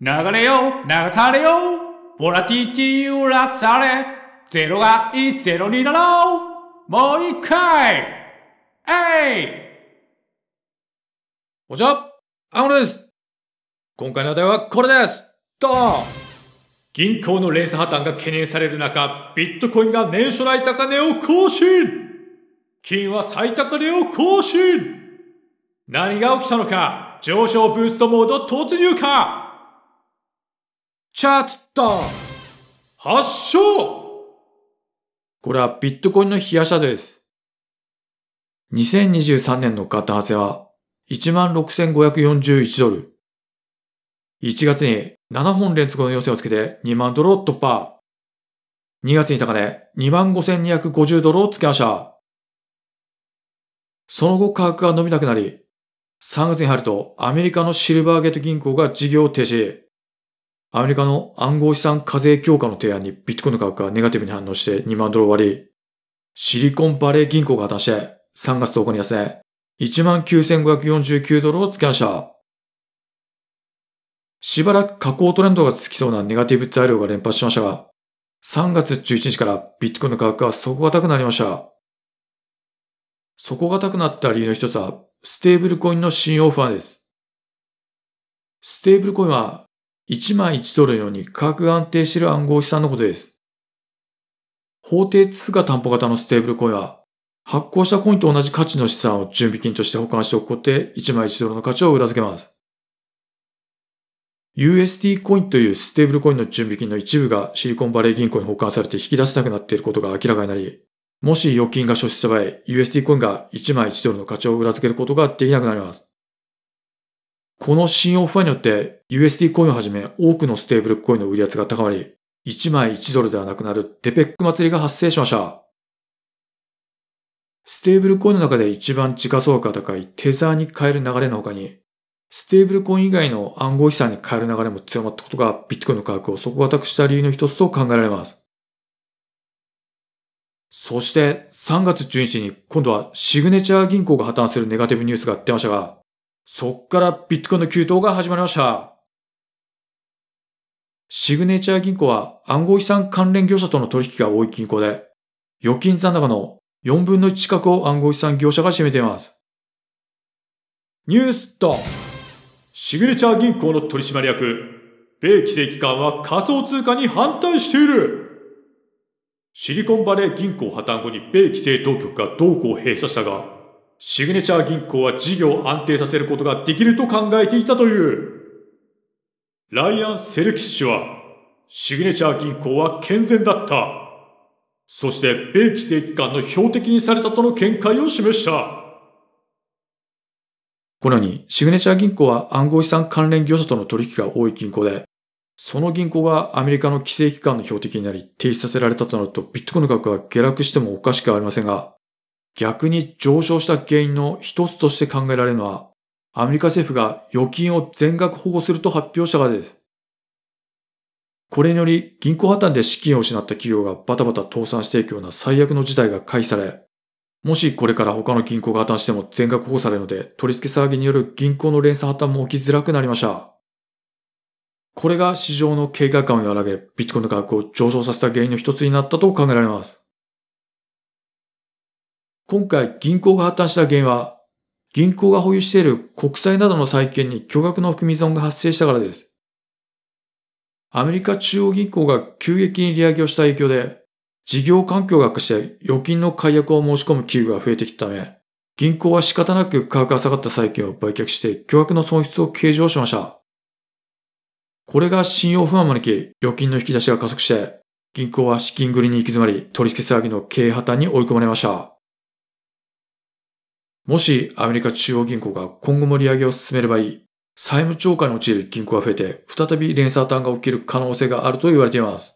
流れよ流されよボラティティ揺らされゼロがいゼロになろうもう一回えいおじゃ、アムです。今回のお題はこれですドン銀行の連鎖破綻が懸念される中、ビットコインが年初来高値を更新金は最高値を更新何が起きたのか上昇ブーストモード突入かチャット発祥これはビットコインの冷やし風です。2023年のガタハセは16,541ドル。1月に7本連続の予選をつけて2万ドルを突破。2月に高値25,250ドルをつけました。その後価格が伸びなくなり、3月に入るとアメリカのシルバーゲート銀行が事業を停止。アメリカの暗号資産課税強化の提案にビットコインの価格がネガティブに反応して2万ドルを割り、シリコンバレー銀行が破綻して3月10日に安値、19,549ドルを付けました。しばらく下降トレンドが続きそうなネガティブ材料が連発しましたが、3月11日からビットコインの価格が底堅くなりました。底堅くなった理由の一つは、ステーブルコインの信用不安です。ステーブルコインは1枚1ドルのように価格が安定している暗号資産のことです。法定通貨担保型のステーブルコインは、発行したコインと同じ価値の資産を準備金として保管しておくことで1枚1ドルの価値を裏付けます。USD コインというステーブルコインの準備金の一部がシリコンバレー銀行に保管されて引き出せなくなっていることが明らかになり、もし預金が消失した場合、USD コインが1枚1ドルの価値を裏付けることができなくなります。この信用不安によって USD コインをはじめ多くのステーブルコインの売り圧が高まり、1枚1ドルではなくなるデペック祭りが発生しました。ステーブルコインの中で一番時価総額が高いテザーに変える流れの他に、ステーブルコイン以外の暗号資産に変える流れも強まったことがビットコインの価格を底堅くした理由の一つと考えられます。そして3月11日に今度はシグネチャー銀行が破綻するネガティブニュースが出ましたが、そっからビットコインの急騰が始まりました。シグネチャー銀行は暗号資産関連業者との取引が多い銀行で、預金残高の4分の1近くを暗号資産業者が占めています。ニュースとシグネチャー銀行の取締役、米規制機関は仮想通貨に反対しているシリコンバレー銀行破綻後に米規制当局が同行閉鎖したが、シグネチャー銀行は事業を安定させることができると考えていたという。ライアン・セルキス氏は、シグネチャー銀行は健全だった。そして、米規制機関の標的にされたとの見解を示した。このように、シグネチャー銀行は暗号資産関連業者との取引が多い銀行で、その銀行がアメリカの規制機関の標的になり、停止させられたとなると、ビットコインの額は下落してもおかしくありませんが、逆に上昇した原因の一つとして考えられるのは、アメリカ政府が預金を全額保護すると発表したからです。これにより銀行破綻で資金を失った企業がバタバタ倒産していくような最悪の事態が回避され、もしこれから他の銀行が破綻しても全額保護されるので、取り付け騒ぎによる銀行の連鎖破綻も起きづらくなりました。これが市場の警戒感を和らげ、ビットコインの価格を上昇させた原因の一つになったと考えられます。今回銀行が破綻した原因は、銀行が保有している国債などの債券に巨額の含み損が発生したからです。アメリカ中央銀行が急激に利上げをした影響で、事業環境が悪化して預金の解約を申し込む企業が増えてきたため、銀行は仕方なく価格が下がった債券を売却して巨額の損失を計上しました。これが信用不安を招き、預金の引き出しが加速して、銀行は資金繰りに行き詰まり、取引騒ぎの経営破綻に追い込まれました。もしアメリカ中央銀行が今後も利上げを進めればいい、債務超過に陥る銀行が増えて、再び連鎖単が起きる可能性があると言われています。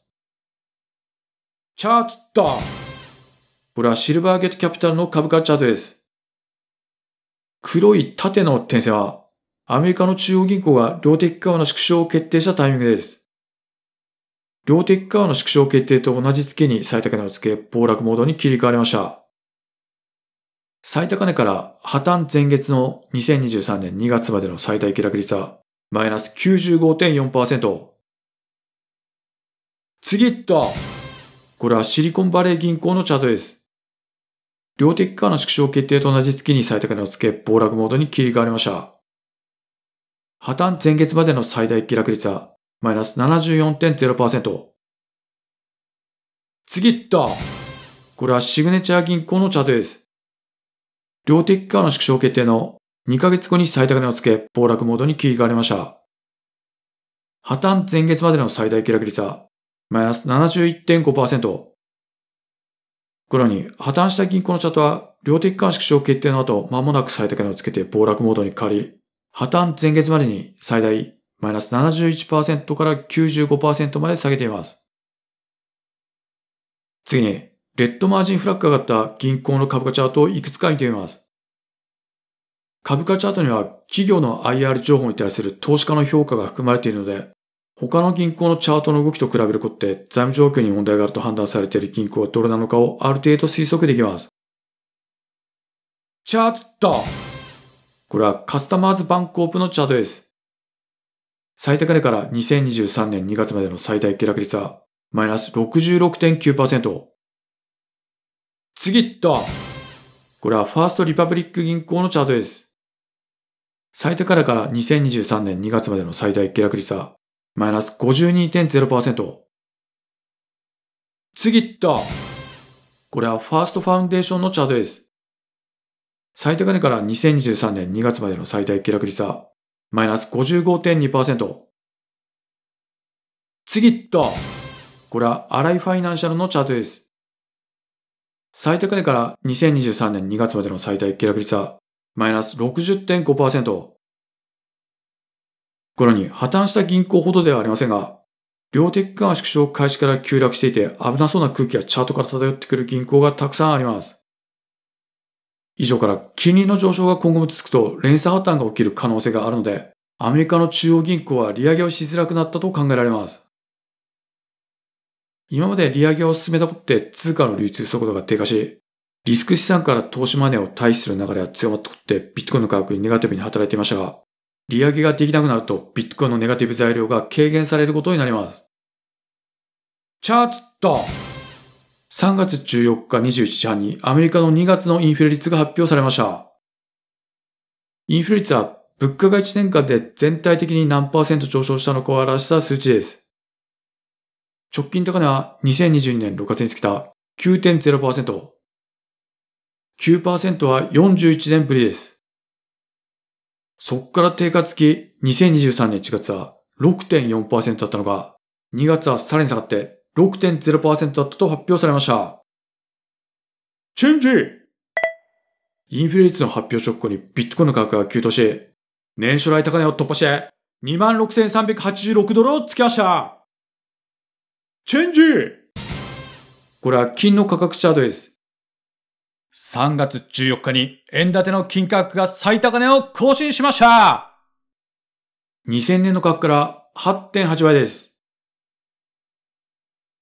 チャートダウンこれはシルバーゲットキャピタルの株価チャートです。黒い縦の点線は、アメリカの中央銀行が量的緩和の縮小を決定したタイミングです。量的緩和の縮小決定と同じ月に最高値をつけ、暴落モードに切り替わりました。最高値から破綻前月の2023年2月までの最大下落率はマイナス95.4%。次っとこれはシリコンバレー銀行のチャートです。量的化の縮小決定と同じ月に最高値をつけ、暴落モードに切り替わりました。破綻前月までの最大下落率はマイナス74.0%。次っとこれはシグネチャー銀行のチャートです。量的緩和の縮小決定の2ヶ月後に最高値をつけ、暴落モードに切り替わりました。破綻前月までの最大下落率は、マイナス71.5%。うに、破綻した銀行のチャートは、量的緩和縮小決定の後、間もなく最高値をつけて暴落モードに変わり、破綻前月までに最大マイナス71%から95%まで下げています。次に、レッドマージンフラッグが上がった銀行の株価チャートをいくつか見てみます。株価チャートには企業の IR 情報に対する投資家の評価が含まれているので、他の銀行のチャートの動きと比べることで財務状況に問題があると判断されている銀行はどれなのかをある程度推測できます。チャートこれはカスタマーズバンコープのチャートです。最高値から2023年2月までの最大下落率はマイナス66.9%。次だこれはファーストリパブリック銀行のチャートです。最高値から2023年2月までの最大下落率は、マイナス52.0%。次だこれはファーストファウンデーションのチャートです。最高値から2023年2月までの最大下落率は、マイナス55.2%。次だこれはアライファイナンシャルのチャートです。最高値から2023年2月までの最大下落率はマイナス60.5%。これに破綻した銀行ほどではありませんが、量的緩和縮小開始から急落していて危なそうな空気がチャートから漂ってくる銀行がたくさんあります。以上から金利の上昇が今後も続くと連鎖破綻が起きる可能性があるので、アメリカの中央銀行は利上げをしづらくなったと考えられます。今まで利上げを進めたことて通貨の流通速度が低下し、リスク資産から投資マネーを対避する流れが強まったことてビットコインの価格にネガティブに働いていましたが、利上げができなくなるとビットコインのネガティブ材料が軽減されることになります。チャート !3 月14日27時半にアメリカの2月のインフレ率が発表されました。インフレ率は物価が1年間で全体的に何パーセント上昇したのかを表した数値です。直近高値は2022年6月につけた9.0%。9%は41年ぶりです。そこから低下つき2023年1月は6.4%だったのが、2月はさらに下がって6.0%だったと発表されました。チェンジインフレ率の発表直後にビットコインの価格が急騰し、年初来高値を突破して26,386ドルをつきました。チェンジこれは金の価格チャートです。3月14日に円建ての金価格が最高値を更新しました2000年の価格から8.8倍です。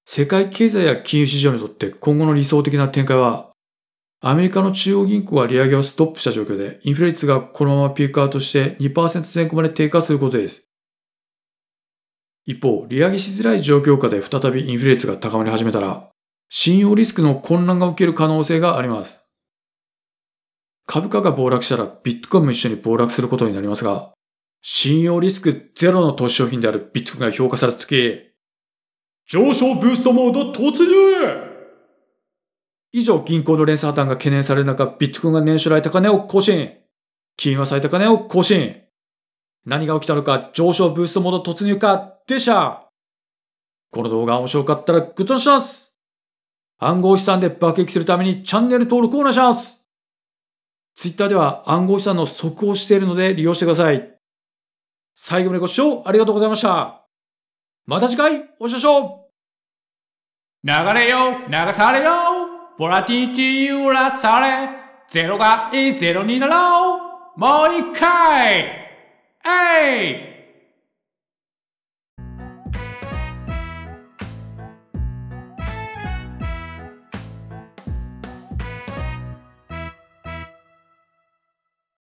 世界経済や金融市場にとって今後の理想的な展開は、アメリカの中央銀行が利上げをストップした状況で、インフレ率がこのままピークアウトして2%前後まで低下することです。一方、利上げしづらい状況下で再びインフレ率が高まり始めたら、信用リスクの混乱が起きる可能性があります。株価が暴落したらビットコインも一緒に暴落することになりますが、信用リスクゼロの投資商品であるビットコインが評価されたとき、上昇ブーストモード突入以上、銀行の連鎖破綻が懸念される中、ビットコインが年初来高値を更新。金は最高値を更新。何が起きたのか、上昇ブーストモード突入か、でした。この動画面白かったらグッドします。暗号資産で爆撃するためにチャンネル登録をお願いします。Twitter では暗号資産の即報しているので利用してください。最後までご視聴ありがとうございました。また次回お会いしましょう流れよ流されよボラティティ揺らされゼロがいいゼロになろうもう一回 Hey!